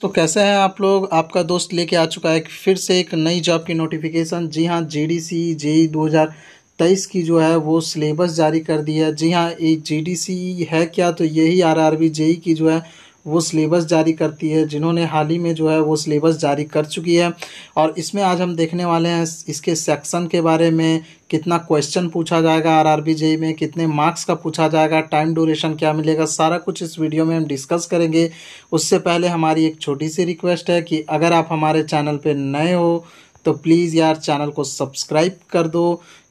तो कैसे हैं आप लोग आपका दोस्त लेके आ चुका है फिर से एक नई जॉब की नोटिफिकेशन जी हाँ जे जीडीसी जेई तेईस की जो है वो सिलेबस जारी कर दी है जी हाँ ये सी है क्या तो यही आरआरबी जेई e की जो है वो सिलेबस जारी करती है जिन्होंने हाल ही में जो है वो सिलेबस जारी कर चुकी है और इसमें आज हम देखने वाले हैं इसके सेक्शन के बारे में कितना क्वेश्चन पूछा जाएगा आर आर में कितने मार्क्स का पूछा जाएगा टाइम ड्यूरेशन क्या मिलेगा सारा कुछ इस वीडियो में हम डिस्कस करेंगे उससे पहले हमारी एक छोटी सी रिक्वेस्ट है कि अगर आप हमारे चैनल पर नए हो तो प्लीज़ यार चैनल को सब्सक्राइब कर दो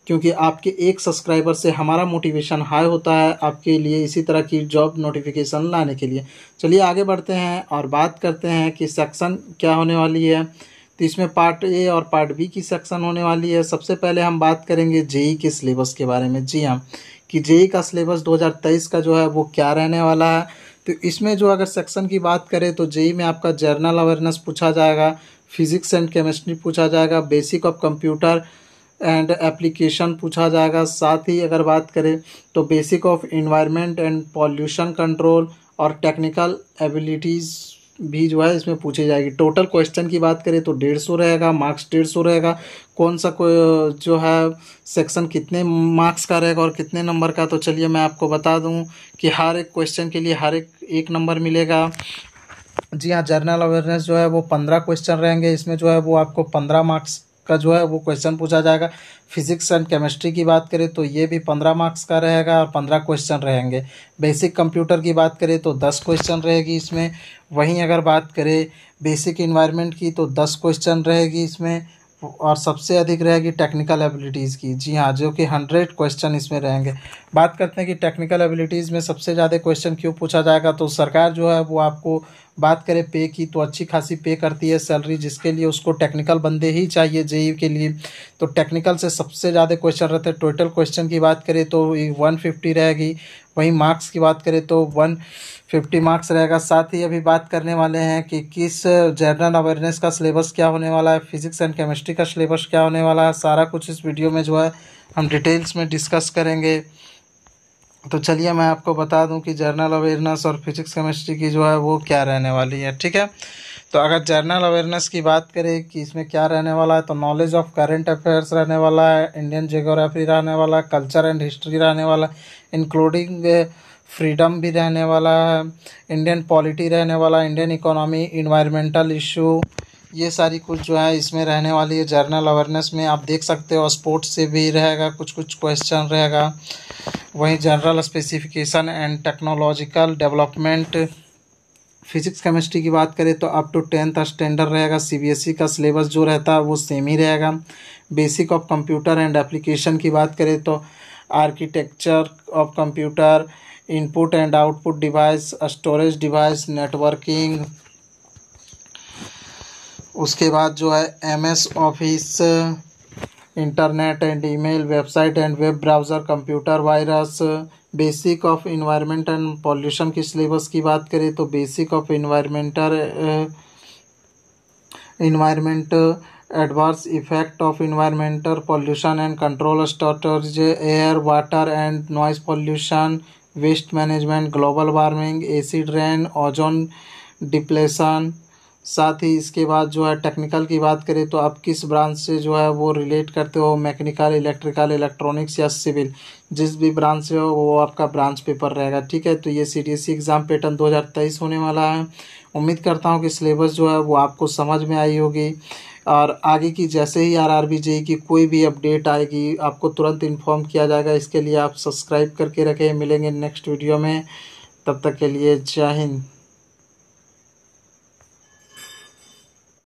क्योंकि आपके एक सब्सक्राइबर से हमारा मोटिवेशन हाई होता है आपके लिए इसी तरह की जॉब नोटिफिकेशन लाने के लिए चलिए आगे बढ़ते हैं और बात करते हैं कि सेक्शन क्या होने वाली है तो इसमें पार्ट ए और पार्ट बी की सेक्शन होने वाली है सबसे पहले हम बात करेंगे जेई e के सिलेबस के बारे में जी हाँ कि जेई e का सिलेबस 2023 का जो है वो क्या रहने वाला है तो इसमें जो अगर सेक्शन की बात करें तो जेई e में आपका जर्नल अवेयरनेस पूछा जाएगा फिजिक्स एंड केमिस्ट्री पूछा जाएगा basic of computer and application पूछा जाएगा साथ ही अगर बात करें तो basic of environment and pollution control और टेक्निकल एबिलिटीज़ भी जो है इसमें पूछी जाएगी टोटल क्वेश्चन की बात करें तो डेढ़ सौ रहेगा मार्क्स डेढ़ सौ रहेगा कौन सा जो है सेक्शन कितने मार्क्स का रहेगा और कितने नंबर का तो चलिए मैं आपको बता दूं कि हर एक क्वेश्चन के लिए हर एक एक नंबर मिलेगा जी हाँ जर्नल अवेयरनेस जो है वो पंद्रह क्वेश्चन रहेंगे इसमें जो है वो आपको पंद्रह मार्क्स का जो है वो क्वेश्चन पूछा जाएगा फिजिक्स एंड केमिस्ट्री की बात करें तो ये भी पंद्रह मार्क्स का रहेगा और पंद्रह क्वेश्चन रहेंगे बेसिक कंप्यूटर की बात करें तो दस क्वेश्चन रहेगी इसमें वहीं अगर बात करें बेसिक इन्वायरमेंट की तो दस क्वेश्चन रहेगी इसमें और सबसे अधिक रहेगी टेक्निकल एबिलिटीज़ की जी हाँ जो कि हंड्रेड क्वेश्चन इसमें रहेंगे बात करते हैं कि टेक्निकल एबिलिटीज़ में सबसे ज़्यादा क्वेश्चन क्यों पूछा जाएगा तो सरकार जो है वो आपको बात करें पे की तो अच्छी खासी पे करती है सैलरी जिसके लिए उसको टेक्निकल बंदे ही चाहिए जेई e के लिए तो टेक्निकल से सबसे ज़्यादा क्वेश्चन रहते हैं टोटल क्वेश्चन की बात करें तो वन फिफ्टी रहेगी वहीं मार्क्स की बात करें तो वन फिफ्टी मार्क्स रहेगा साथ ही अभी बात करने वाले हैं कि किस जनरल अवेयरनेस का सिलेबस क्या होने वाला है फिजिक्स एंड केमिस्ट्री का सिलेबस क्या होने वाला है सारा कुछ इस वीडियो में जो है हम डिटेल्स में डिस्कस करेंगे तो चलिए मैं आपको बता दूं कि जर्नल अवेयरनेस और फिजिक्स केमिस्ट्री की जो है वो क्या रहने वाली है ठीक है तो अगर जर्नल अवेयरनेस की बात करें कि इसमें क्या रहने वाला है तो नॉलेज ऑफ करेंट अफेयर्स रहने वाला है इंडियन जियोग्राफी रहने वाला है कल्चर एंड हिस्ट्री रहने वाला इंक्लूडिंग फ्रीडम भी रहने वाला है इंडियन पॉलिटी रहने वाला इंडियन इकोनॉमी इन्वायरमेंटल इशू ये सारी कुछ जो है इसमें रहने वाली है जर्नल अवेयरनेस में आप देख सकते हो स्पोर्ट्स से भी रहेगा कुछ कुछ क्वेश्चन रहेगा वहीं general specification and technological development physics chemistry की बात करें तो अप टू टेंथ स्टैंडर्ड रहेगा सीबीएसई e का सिलेबस जो रहता है वो सेम ही रहेगा basic of computer and application की बात करें तो architecture of computer input and output device storage device networking उसके बाद जो है M S office internet and email website and web browser computer virus basic of environment and pollution की syllabus की बात करें तो basic of environmental environment adverse effect of environmental pollution and control structures air water and noise pollution waste management global warming acid rain ozone depletion साथ ही इसके बाद जो है टेक्निकल की बात करें तो आप किस ब्रांच से जो है वो रिलेट करते हो मैकेनिकल इलेक्ट्रिकल इलेक्ट्रॉनिक्स या सिविल जिस भी ब्रांच से हो वो आपका ब्रांच पेपर रहेगा ठीक है तो ये C T S exam pattern दो हज़ार तेईस होने वाला है उम्मीद करता हूँ कि सिलेबस जो है वो आपको समझ में आई होगी और आगे की जैसे ही आर आर बी जे की कोई भी अपडेट आएगी आपको तुरंत इन्फॉर्म किया जाएगा इसके लिए आप सब्सक्राइब करके रखें मिलेंगे नेक्स्ट वीडियो में तब तक के लिए जय हिंद